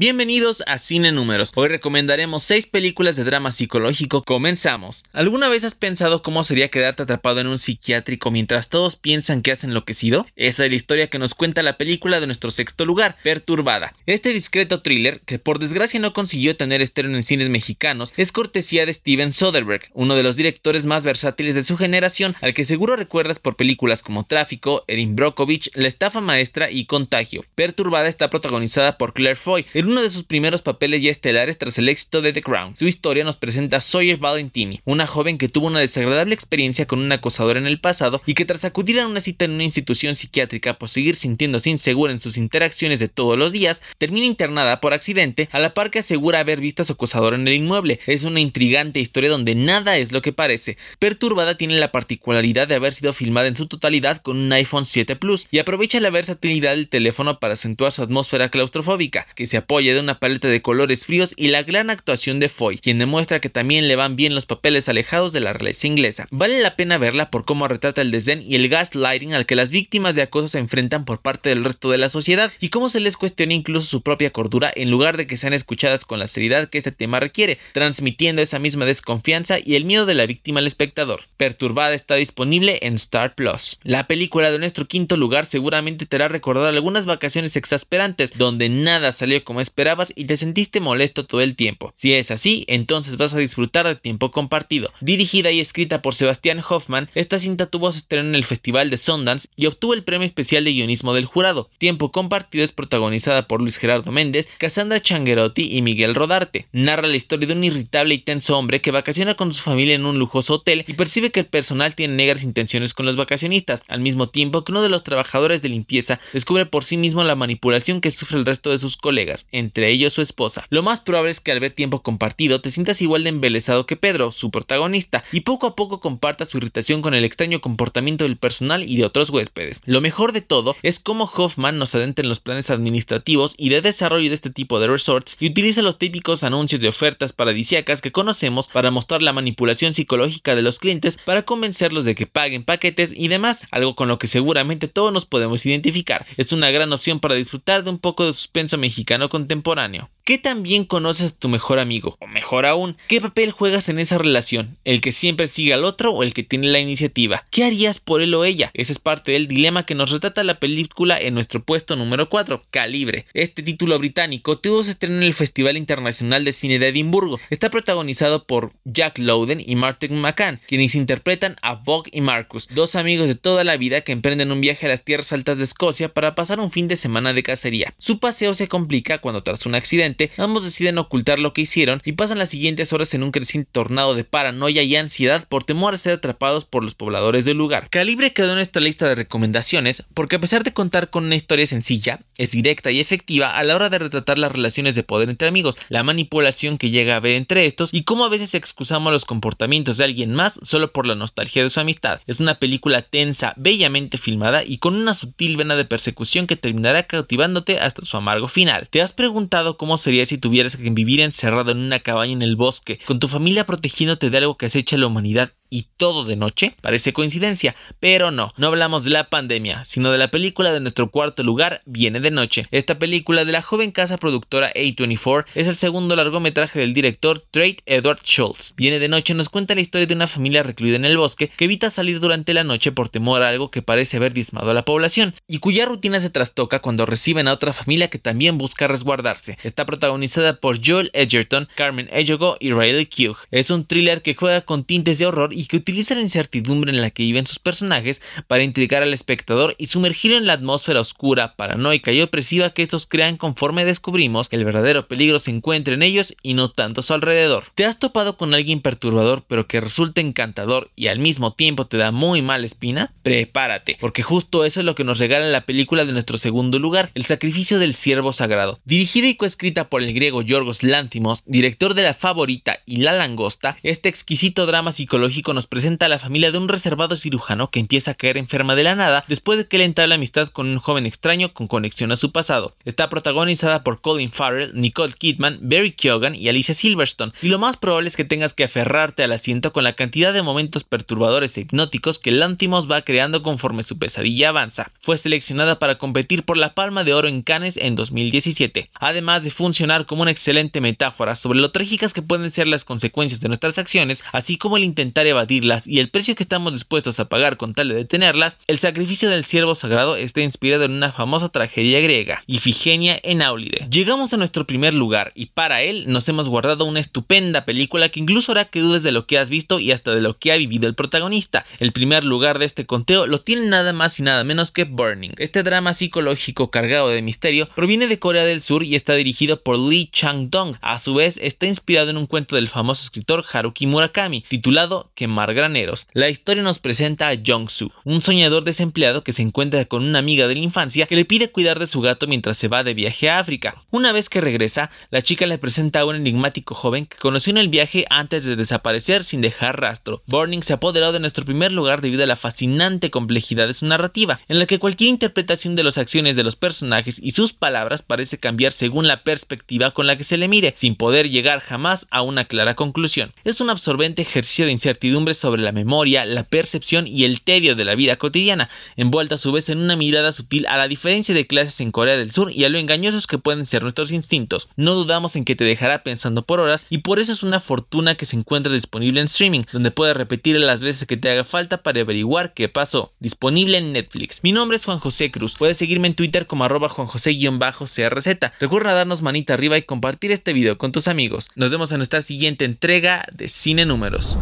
Bienvenidos a Cine Números. Hoy recomendaremos 6 películas de drama psicológico. Comenzamos. ¿Alguna vez has pensado cómo sería quedarte atrapado en un psiquiátrico mientras todos piensan que has enloquecido? Esa es la historia que nos cuenta la película de nuestro sexto lugar, Perturbada. Este discreto thriller, que por desgracia no consiguió tener estreno en cines mexicanos, es cortesía de Steven Soderbergh, uno de los directores más versátiles de su generación, al que seguro recuerdas por películas como Tráfico, Erin Brockovich, La estafa maestra y Contagio. Perturbada está protagonizada por Claire Foy, uno de sus primeros papeles ya estelares tras el éxito de The Crown. Su historia nos presenta a Sawyer Valentini, una joven que tuvo una desagradable experiencia con un acosador en el pasado y que tras acudir a una cita en una institución psiquiátrica por seguir sintiéndose insegura en sus interacciones de todos los días, termina internada por accidente a la par que asegura haber visto a su acosador en el inmueble. Es una intrigante historia donde nada es lo que parece. Perturbada tiene la particularidad de haber sido filmada en su totalidad con un iPhone 7 Plus y aprovecha la versatilidad del teléfono para acentuar su atmósfera claustrofóbica, que se apoya de una paleta de colores fríos y la gran actuación de Foy, quien demuestra que también le van bien los papeles alejados de la realeza inglesa. Vale la pena verla por cómo retrata el desdén y el gaslighting al que las víctimas de acoso se enfrentan por parte del resto de la sociedad y cómo se les cuestiona incluso su propia cordura en lugar de que sean escuchadas con la seriedad que este tema requiere, transmitiendo esa misma desconfianza y el miedo de la víctima al espectador. Perturbada está disponible en Star Plus. La película de nuestro quinto lugar seguramente te hará recordar algunas vacaciones exasperantes donde nada salió como esperabas y te sentiste molesto todo el tiempo. Si es así, entonces vas a disfrutar de tiempo compartido. Dirigida y escrita por Sebastián Hoffman, esta cinta tuvo su estreno en el Festival de Sundance y obtuvo el premio especial de guionismo del jurado. Tiempo compartido es protagonizada por Luis Gerardo Méndez, Cassandra Changuerotti y Miguel Rodarte. Narra la historia de un irritable y tenso hombre que vacaciona con su familia en un lujoso hotel y percibe que el personal tiene negras intenciones con los vacacionistas, al mismo tiempo que uno de los trabajadores de limpieza descubre por sí mismo la manipulación que sufre el resto de sus colegas entre ellos su esposa. Lo más probable es que al ver tiempo compartido te sientas igual de embelesado que Pedro, su protagonista, y poco a poco compartas su irritación con el extraño comportamiento del personal y de otros huéspedes. Lo mejor de todo es cómo Hoffman nos adentra en los planes administrativos y de desarrollo de este tipo de resorts y utiliza los típicos anuncios de ofertas paradisiacas que conocemos para mostrar la manipulación psicológica de los clientes para convencerlos de que paguen paquetes y demás, algo con lo que seguramente todos nos podemos identificar. Es una gran opción para disfrutar de un poco de suspenso mexicano contemporáneo. ¿Qué tan bien conoces a tu mejor amigo? O mejor aún, ¿qué papel juegas en esa relación? ¿El que siempre sigue al otro o el que tiene la iniciativa? ¿Qué harías por él o ella? Ese es parte del dilema que nos retrata la película en nuestro puesto número 4, Calibre. Este título británico tuvo su estreno en el Festival Internacional de Cine de Edimburgo. Está protagonizado por Jack Lowden y Martin McCann, quienes interpretan a Bog y Marcus, dos amigos de toda la vida que emprenden un viaje a las tierras altas de Escocia para pasar un fin de semana de cacería. Su paseo se complica cuando tras un accidente ambos deciden ocultar lo que hicieron y pasan las siguientes horas en un creciente tornado de paranoia y ansiedad por temor a ser atrapados por los pobladores del lugar. Calibre quedó en esta lista de recomendaciones porque a pesar de contar con una historia sencilla, es directa y efectiva a la hora de retratar las relaciones de poder entre amigos, la manipulación que llega a haber entre estos y cómo a veces excusamos los comportamientos de alguien más solo por la nostalgia de su amistad. Es una película tensa, bellamente filmada y con una sutil vena de persecución que terminará cautivándote hasta su amargo final. ¿Te has preguntado cómo se sería si tuvieras que vivir encerrado en una cabaña en el bosque, con tu familia protegiéndote de algo que acecha a la humanidad y todo de noche? Parece coincidencia, pero no, no hablamos de la pandemia, sino de la película de nuestro cuarto lugar, Viene de Noche. Esta película de la joven casa productora A24 es el segundo largometraje del director Trey Edward Schultz. Viene de Noche nos cuenta la historia de una familia recluida en el bosque que evita salir durante la noche por temor a algo que parece haber dismado a la población y cuya rutina se trastoca cuando reciben a otra familia que también busca resguardarse. Está protagonizada por Joel Edgerton, Carmen Ejogo y Riley Kugh. Es un thriller que juega con tintes de horror y que utiliza la incertidumbre en la que viven sus personajes para intrigar al espectador y sumergirlo en la atmósfera oscura, paranoica y opresiva que estos crean conforme descubrimos que el verdadero peligro se encuentra en ellos y no tanto a su alrededor. Te has topado con alguien perturbador pero que resulta encantador y al mismo tiempo te da muy mala espina? Prepárate, porque justo eso es lo que nos regala la película de nuestro segundo lugar, El sacrificio del siervo sagrado. Dirigida y coescrita por el griego Yorgos Lántimos, director de La Favorita y La Langosta, este exquisito drama psicológico nos presenta a la familia de un reservado cirujano que empieza a caer enferma de la nada después de que le entabla amistad con un joven extraño con conexión a su pasado. Está protagonizada por Colin Farrell, Nicole Kidman, Barry Keoghan y Alicia Silverstone, y lo más probable es que tengas que aferrarte al asiento con la cantidad de momentos perturbadores e hipnóticos que Lantimos va creando conforme su pesadilla avanza. Fue seleccionada para competir por la Palma de Oro en Cannes en 2017, además de funcionar como una excelente metáfora sobre lo trágicas que pueden ser las consecuencias de nuestras acciones, así como el intentar batirlas y el precio que estamos dispuestos a pagar con tal de detenerlas, el sacrificio del siervo sagrado está inspirado en una famosa tragedia griega, Ifigenia en Áulide. Llegamos a nuestro primer lugar y para él nos hemos guardado una estupenda película que incluso hará que dudes de lo que has visto y hasta de lo que ha vivido el protagonista. El primer lugar de este conteo lo tiene nada más y nada menos que Burning. Este drama psicológico cargado de misterio proviene de Corea del Sur y está dirigido por Lee Chang-dong. A su vez, está inspirado en un cuento del famoso escritor Haruki Murakami, titulado Mar Graneros, la historia nos presenta a Jong-Soo, un soñador desempleado que se encuentra con una amiga de la infancia que le pide cuidar de su gato mientras se va de viaje a África. Una vez que regresa, la chica le presenta a un enigmático joven que conoció en el viaje antes de desaparecer sin dejar rastro. Burning se ha apoderado de nuestro primer lugar debido a la fascinante complejidad de su narrativa, en la que cualquier interpretación de las acciones de los personajes y sus palabras parece cambiar según la perspectiva con la que se le mire, sin poder llegar jamás a una clara conclusión. Es un absorbente ejercicio de incertidumbre sobre la memoria, la percepción y el tedio de la vida cotidiana, envuelta a su vez en una mirada sutil a la diferencia de clases en Corea del Sur y a lo engañosos que pueden ser nuestros instintos. No dudamos en que te dejará pensando por horas y por eso es una fortuna que se encuentra disponible en streaming, donde puedes repetir las veces que te haga falta para averiguar qué pasó. Disponible en Netflix. Mi nombre es Juan José Cruz. Puedes seguirme en Twitter como arroba juanjose-crz. Recuerda darnos manita arriba y compartir este video con tus amigos. Nos vemos en nuestra siguiente entrega de Cine Números.